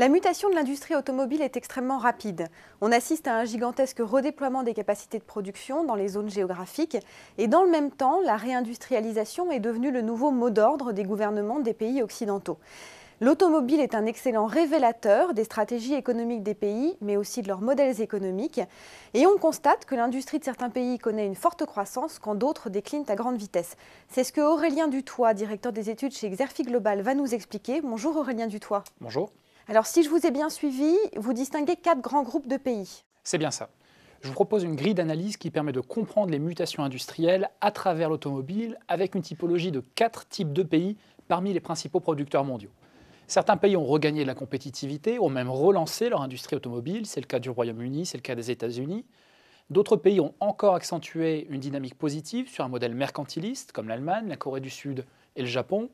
La mutation de l'industrie automobile est extrêmement rapide. On assiste à un gigantesque redéploiement des capacités de production dans les zones géographiques et dans le même temps, la réindustrialisation est devenue le nouveau mot d'ordre des gouvernements des pays occidentaux. L'automobile est un excellent révélateur des stratégies économiques des pays, mais aussi de leurs modèles économiques. Et on constate que l'industrie de certains pays connaît une forte croissance quand d'autres déclinent à grande vitesse. C'est ce que Aurélien Dutoit, directeur des études chez Xerfi Global, va nous expliquer. Bonjour Aurélien Dutoit. Bonjour. Alors si je vous ai bien suivi, vous distinguez quatre grands groupes de pays. C'est bien ça. Je vous propose une grille d'analyse qui permet de comprendre les mutations industrielles à travers l'automobile avec une typologie de quatre types de pays parmi les principaux producteurs mondiaux. Certains pays ont regagné de la compétitivité, ont même relancé leur industrie automobile, c'est le cas du Royaume-Uni, c'est le cas des États-Unis. D'autres pays ont encore accentué une dynamique positive sur un modèle mercantiliste, comme l'Allemagne, la Corée du Sud et le Japon.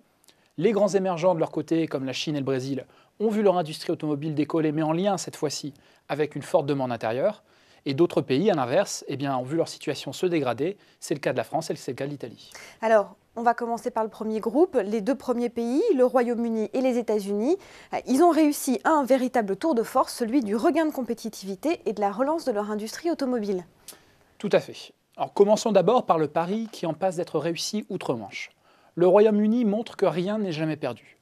Les grands émergents de leur côté, comme la Chine et le Brésil, ont vu leur industrie automobile décoller, mais en lien cette fois-ci avec une forte demande intérieure. Et d'autres pays, à l'inverse, eh ont vu leur situation se dégrader. C'est le cas de la France et c'est le cas de l'Italie. Alors, on va commencer par le premier groupe, les deux premiers pays, le Royaume-Uni et les États-Unis. Euh, ils ont réussi un véritable tour de force, celui du regain de compétitivité et de la relance de leur industrie automobile. Tout à fait. Alors commençons d'abord par le pari qui en passe d'être réussi outre-Manche. Le Royaume-Uni montre que rien n'est jamais perdu.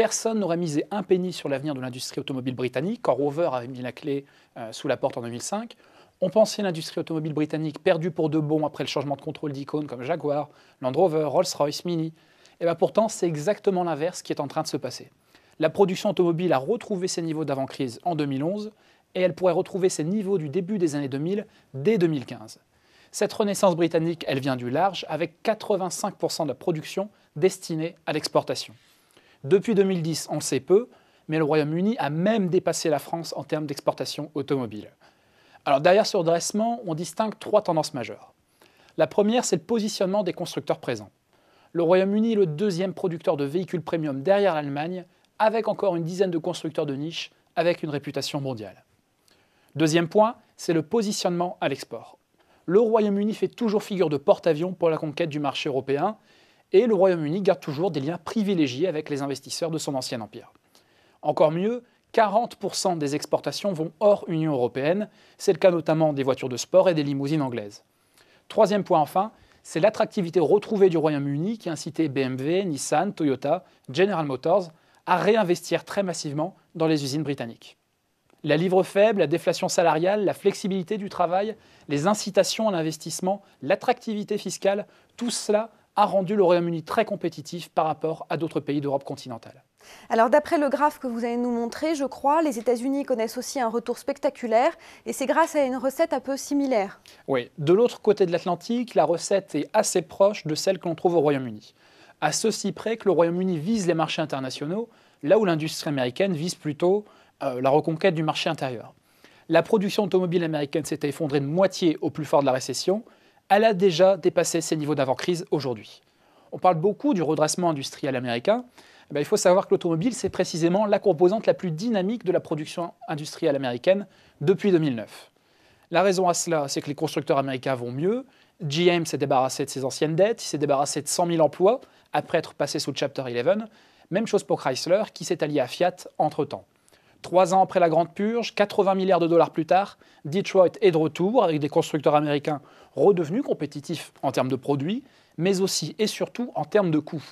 Personne n'aurait misé un penny sur l'avenir de l'industrie automobile britannique quand Rover avait mis la clé euh, sous la porte en 2005. On pensait l'industrie automobile britannique perdue pour de bon après le changement de contrôle d'icônes comme Jaguar, Land Rover, Rolls-Royce, Mini. Et eh bien pourtant, c'est exactement l'inverse qui est en train de se passer. La production automobile a retrouvé ses niveaux d'avant-crise en 2011 et elle pourrait retrouver ses niveaux du début des années 2000 dès 2015. Cette renaissance britannique, elle vient du large, avec 85% de la production destinée à l'exportation. Depuis 2010, on sait peu, mais le Royaume-Uni a même dépassé la France en termes d'exportation automobile. Alors derrière ce redressement, on distingue trois tendances majeures. La première, c'est le positionnement des constructeurs présents. Le Royaume-Uni est le deuxième producteur de véhicules premium derrière l'Allemagne, avec encore une dizaine de constructeurs de niche, avec une réputation mondiale. Deuxième point, c'est le positionnement à l'export. Le Royaume-Uni fait toujours figure de porte-avions pour la conquête du marché européen, et le Royaume-Uni garde toujours des liens privilégiés avec les investisseurs de son ancien empire. Encore mieux, 40% des exportations vont hors Union européenne, c'est le cas notamment des voitures de sport et des limousines anglaises. Troisième point enfin, c'est l'attractivité retrouvée du Royaume-Uni qui a incité BMW, Nissan, Toyota, General Motors à réinvestir très massivement dans les usines britanniques. La livre faible, la déflation salariale, la flexibilité du travail, les incitations à l'investissement, l'attractivité fiscale, tout cela a rendu le Royaume-Uni très compétitif par rapport à d'autres pays d'Europe continentale. Alors d'après le graphe que vous allez nous montrer, je crois, les États-Unis connaissent aussi un retour spectaculaire et c'est grâce à une recette un peu similaire. Oui, de l'autre côté de l'Atlantique, la recette est assez proche de celle que l'on trouve au Royaume-Uni. À ceci près que le Royaume-Uni vise les marchés internationaux, là où l'industrie américaine vise plutôt euh, la reconquête du marché intérieur. La production automobile américaine s'était effondrée de moitié au plus fort de la récession, elle a déjà dépassé ses niveaux d'avant-crise aujourd'hui. On parle beaucoup du redressement industriel américain. Eh ben, il faut savoir que l'automobile, c'est précisément la composante la plus dynamique de la production industrielle américaine depuis 2009. La raison à cela, c'est que les constructeurs américains vont mieux. GM s'est débarrassé de ses anciennes dettes, il s'est débarrassé de 100 000 emplois après être passé sous le Chapter 11. Même chose pour Chrysler, qui s'est allié à Fiat entre-temps. Trois ans après la Grande Purge, 80 milliards de dollars plus tard, Detroit est de retour avec des constructeurs américains redevenus compétitifs en termes de produits, mais aussi et surtout en termes de coûts.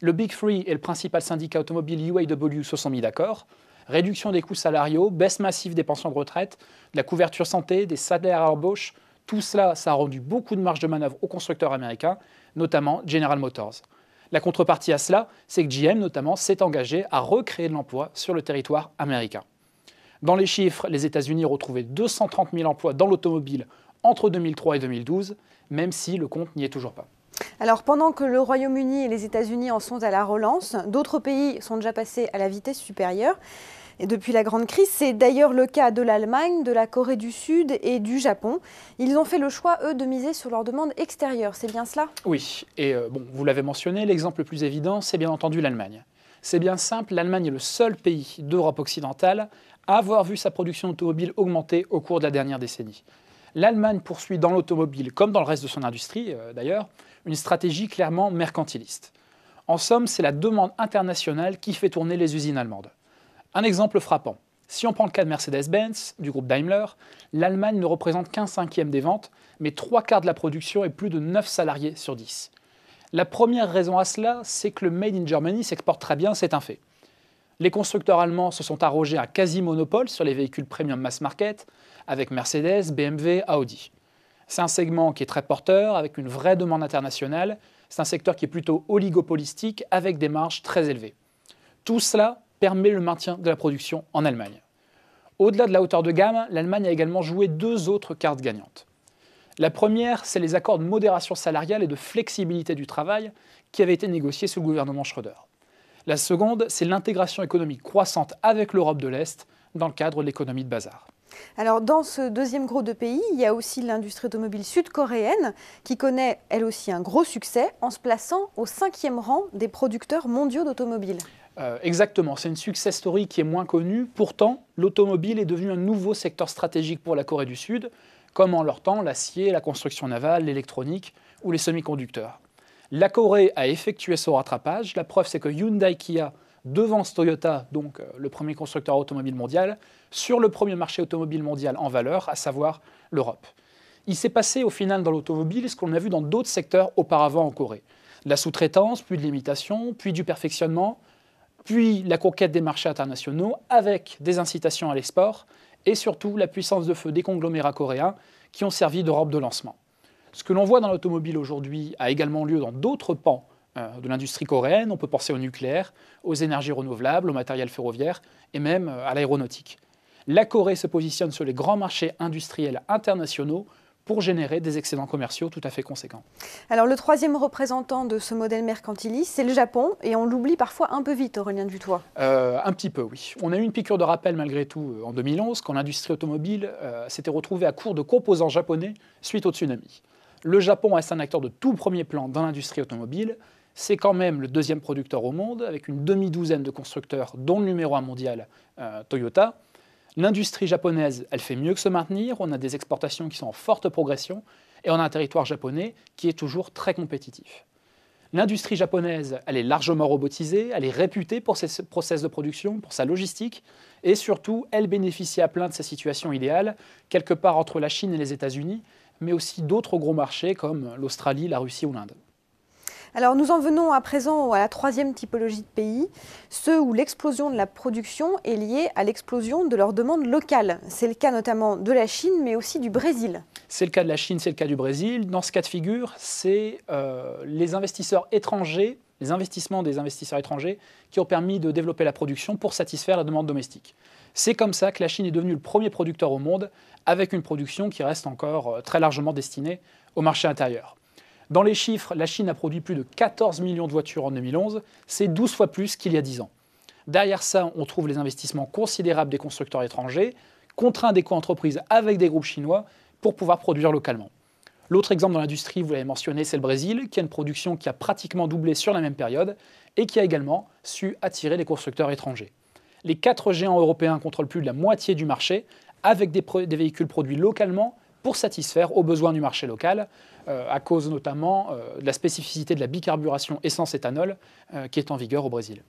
Le Big Three et le principal syndicat automobile UAW se sont mis d'accord. Réduction des coûts salariaux, baisse massive des pensions de retraite, de la couverture santé, des salaires à embauche, tout cela, ça a rendu beaucoup de marge de manœuvre aux constructeurs américains, notamment General Motors. La contrepartie à cela, c'est que GM notamment s'est engagé à recréer de l'emploi sur le territoire américain. Dans les chiffres, les États-Unis retrouvaient 230 000 emplois dans l'automobile entre 2003 et 2012, même si le compte n'y est toujours pas. Alors pendant que le Royaume-Uni et les États-Unis en sont à la relance, d'autres pays sont déjà passés à la vitesse supérieure depuis la grande crise, c'est d'ailleurs le cas de l'Allemagne, de la Corée du Sud et du Japon. Ils ont fait le choix, eux, de miser sur leur demande extérieure, c'est bien cela Oui, et euh, bon, vous l'avez mentionné, l'exemple le plus évident, c'est bien entendu l'Allemagne. C'est bien simple, l'Allemagne est le seul pays d'Europe occidentale à avoir vu sa production automobile augmenter au cours de la dernière décennie. L'Allemagne poursuit dans l'automobile, comme dans le reste de son industrie euh, d'ailleurs, une stratégie clairement mercantiliste. En somme, c'est la demande internationale qui fait tourner les usines allemandes. Un exemple frappant. Si on prend le cas de Mercedes-Benz, du groupe Daimler, l'Allemagne ne représente qu'un cinquième des ventes, mais trois quarts de la production et plus de 9 salariés sur 10. La première raison à cela, c'est que le Made in Germany s'exporte très bien, c'est un fait. Les constructeurs allemands se sont arrogés un quasi-monopole sur les véhicules premium mass market, avec Mercedes, BMW, Audi. C'est un segment qui est très porteur, avec une vraie demande internationale, c'est un secteur qui est plutôt oligopolistique, avec des marges très élevées. Tout cela permet le maintien de la production en Allemagne. Au-delà de la hauteur de gamme, l'Allemagne a également joué deux autres cartes gagnantes. La première, c'est les accords de modération salariale et de flexibilité du travail qui avaient été négociés sous le gouvernement Schröder. La seconde, c'est l'intégration économique croissante avec l'Europe de l'Est dans le cadre de l'économie de bazar. Alors, dans ce deuxième groupe de pays, il y a aussi l'industrie automobile sud-coréenne qui connaît elle aussi un gros succès en se plaçant au cinquième rang des producteurs mondiaux d'automobiles. Euh, exactement, c'est une success story qui est moins connue. Pourtant, l'automobile est devenu un nouveau secteur stratégique pour la Corée du Sud, comme en leur temps l'acier, la construction navale, l'électronique ou les semi-conducteurs. La Corée a effectué son rattrapage. La preuve, c'est que Hyundai Kia devance Toyota, donc euh, le premier constructeur automobile mondial, sur le premier marché automobile mondial en valeur, à savoir l'Europe. Il s'est passé au final dans l'automobile ce qu'on a vu dans d'autres secteurs auparavant en Corée. la sous-traitance, puis de l'imitation, puis du perfectionnement, puis la conquête des marchés internationaux avec des incitations à l'export et surtout la puissance de feu des conglomérats coréens qui ont servi d'Europe de lancement. Ce que l'on voit dans l'automobile aujourd'hui a également lieu dans d'autres pans euh, de l'industrie coréenne. On peut penser au nucléaire, aux énergies renouvelables, au matériel ferroviaire et même euh, à l'aéronautique. La Corée se positionne sur les grands marchés industriels internationaux pour générer des excédents commerciaux tout à fait conséquents. Alors le troisième représentant de ce modèle mercantiliste, c'est le Japon, et on l'oublie parfois un peu vite, Aurélien Dutoit. Euh, un petit peu, oui. On a eu une piqûre de rappel malgré tout euh, en 2011, quand l'industrie automobile euh, s'était retrouvée à court de composants japonais suite au tsunami. Le Japon reste un acteur de tout premier plan dans l'industrie automobile. C'est quand même le deuxième producteur au monde, avec une demi-douzaine de constructeurs, dont le numéro un mondial, euh, Toyota. L'industrie japonaise, elle fait mieux que se maintenir, on a des exportations qui sont en forte progression, et on a un territoire japonais qui est toujours très compétitif. L'industrie japonaise, elle est largement robotisée, elle est réputée pour ses process de production, pour sa logistique, et surtout, elle bénéficie à plein de sa situation idéale, quelque part entre la Chine et les États-Unis, mais aussi d'autres gros marchés comme l'Australie, la Russie ou l'Inde. Alors nous en venons à présent à la troisième typologie de pays, ceux où l'explosion de la production est liée à l'explosion de leur demande locale. C'est le cas notamment de la Chine, mais aussi du Brésil. C'est le cas de la Chine, c'est le cas du Brésil. Dans ce cas de figure, c'est euh, les investisseurs étrangers, les investissements des investisseurs étrangers qui ont permis de développer la production pour satisfaire la demande domestique. C'est comme ça que la Chine est devenue le premier producteur au monde, avec une production qui reste encore euh, très largement destinée au marché intérieur. Dans les chiffres, la Chine a produit plus de 14 millions de voitures en 2011, c'est 12 fois plus qu'il y a 10 ans. Derrière ça, on trouve les investissements considérables des constructeurs étrangers, contraints des co-entreprises avec des groupes chinois pour pouvoir produire localement. L'autre exemple dans l'industrie, vous l'avez mentionné, c'est le Brésil, qui a une production qui a pratiquement doublé sur la même période et qui a également su attirer les constructeurs étrangers. Les quatre géants européens contrôlent plus de la moitié du marché, avec des, des véhicules produits localement pour satisfaire aux besoins du marché local, euh, à cause notamment euh, de la spécificité de la bicarburation essence-éthanol euh, qui est en vigueur au Brésil.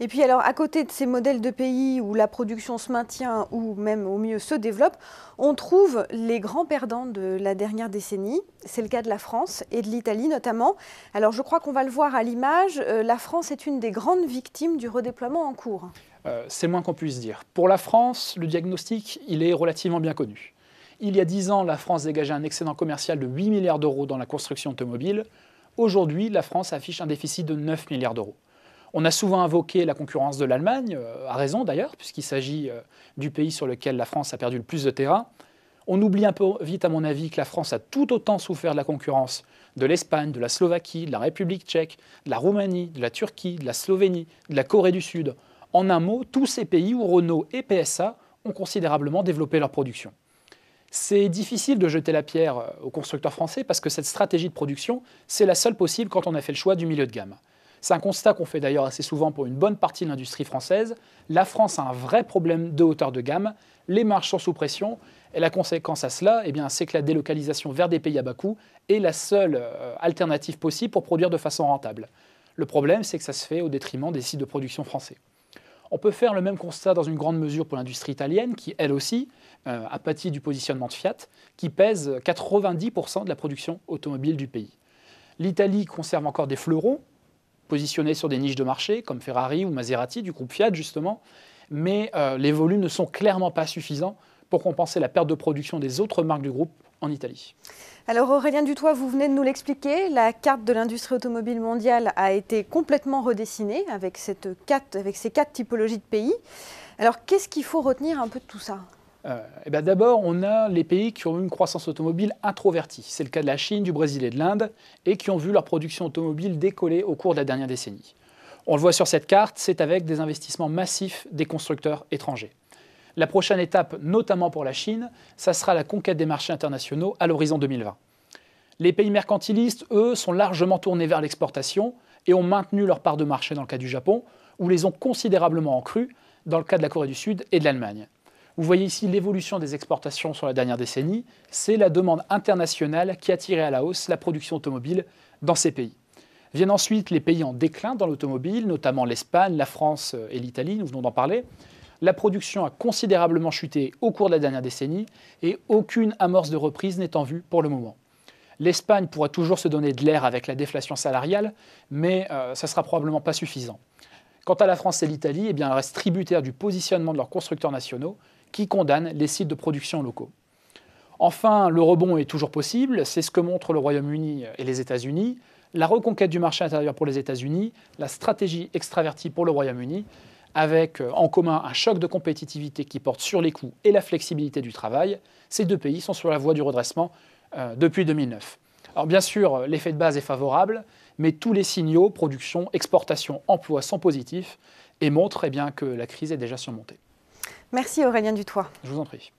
Et puis alors, à côté de ces modèles de pays où la production se maintient ou même au mieux se développe, on trouve les grands perdants de la dernière décennie. C'est le cas de la France et de l'Italie notamment. Alors je crois qu'on va le voir à l'image, la France est une des grandes victimes du redéploiement en cours. C'est moins qu'on puisse dire. Pour la France, le diagnostic, il est relativement bien connu. Il y a dix ans, la France dégageait un excédent commercial de 8 milliards d'euros dans la construction automobile. Aujourd'hui, la France affiche un déficit de 9 milliards d'euros. On a souvent invoqué la concurrence de l'Allemagne, euh, à raison d'ailleurs, puisqu'il s'agit euh, du pays sur lequel la France a perdu le plus de terrain. On oublie un peu vite, à mon avis, que la France a tout autant souffert de la concurrence de l'Espagne, de la Slovaquie, de la République tchèque, de la Roumanie, de la Turquie, de la Slovénie, de la Corée du Sud. En un mot, tous ces pays où Renault et PSA ont considérablement développé leur production. C'est difficile de jeter la pierre euh, aux constructeurs français parce que cette stratégie de production, c'est la seule possible quand on a fait le choix du milieu de gamme. C'est un constat qu'on fait d'ailleurs assez souvent pour une bonne partie de l'industrie française. La France a un vrai problème de hauteur de gamme, les marges sont sous pression, et la conséquence à cela, eh c'est que la délocalisation vers des pays à bas coût est la seule euh, alternative possible pour produire de façon rentable. Le problème, c'est que ça se fait au détriment des sites de production français. On peut faire le même constat dans une grande mesure pour l'industrie italienne, qui elle aussi euh, a pâti du positionnement de Fiat, qui pèse 90% de la production automobile du pays. L'Italie conserve encore des fleurons, positionnés sur des niches de marché, comme Ferrari ou Maserati, du groupe Fiat justement, mais euh, les volumes ne sont clairement pas suffisants pour compenser la perte de production des autres marques du groupe en Italie. Alors Aurélien Dutoit, vous venez de nous l'expliquer, la carte de l'industrie automobile mondiale a été complètement redessinée avec, cette ces quatre typologies de pays. Alors qu'est-ce qu'il faut retenir un peu de tout ça euh, eh ben, D'abord, on a les pays qui ont eu une croissance automobile introvertie. C'est le cas de la Chine, du Brésil et de l'Inde, et qui ont vu leur production automobile décoller au cours de la dernière décennie. On le voit sur cette carte, c'est avec des investissements massifs des constructeurs étrangers. La prochaine étape, notamment pour la Chine, ça sera la conquête des marchés internationaux à l'horizon 2020. Les pays mercantilistes, eux, sont largement tournés vers l'exportation et ont maintenu leur part de marché dans le cas du Japon, ou les ont considérablement encrus dans le cas de la Corée du Sud et de l'Allemagne. Vous voyez ici l'évolution des exportations sur la dernière décennie. C'est la demande internationale qui a tiré à la hausse la production automobile dans ces pays. Viennent ensuite les pays en déclin dans l'automobile, notamment l'Espagne, la France euh, et l'Italie, nous venons d'en parler la production a considérablement chuté au cours de la dernière décennie et aucune amorce de reprise n'est en vue pour le moment. L'Espagne pourra toujours se donner de l'air avec la déflation salariale, mais ce euh, ça ne sera probablement pas suffisant. Quant à la France et l'Italie, eh bien, elles restent tributaires du positionnement de leurs constructeurs nationaux qui condamnent les sites de production locaux. Enfin, le rebond est toujours possible, c'est ce que montrent le Royaume-Uni et les États-Unis, la reconquête du marché intérieur pour les États-Unis, la stratégie extravertie pour le Royaume-Uni, avec euh, en commun un choc de compétitivité qui porte sur les coûts et la flexibilité du travail, ces deux pays sont sur la voie du redressement euh, depuis 2009. Alors bien sûr, euh, l'effet de base est favorable, mais tous les signaux, production, exportation, emploi sont positifs et montrent eh bien, que la crise est déjà surmontée. Merci Aurélien Dutoit. Je vous en prie.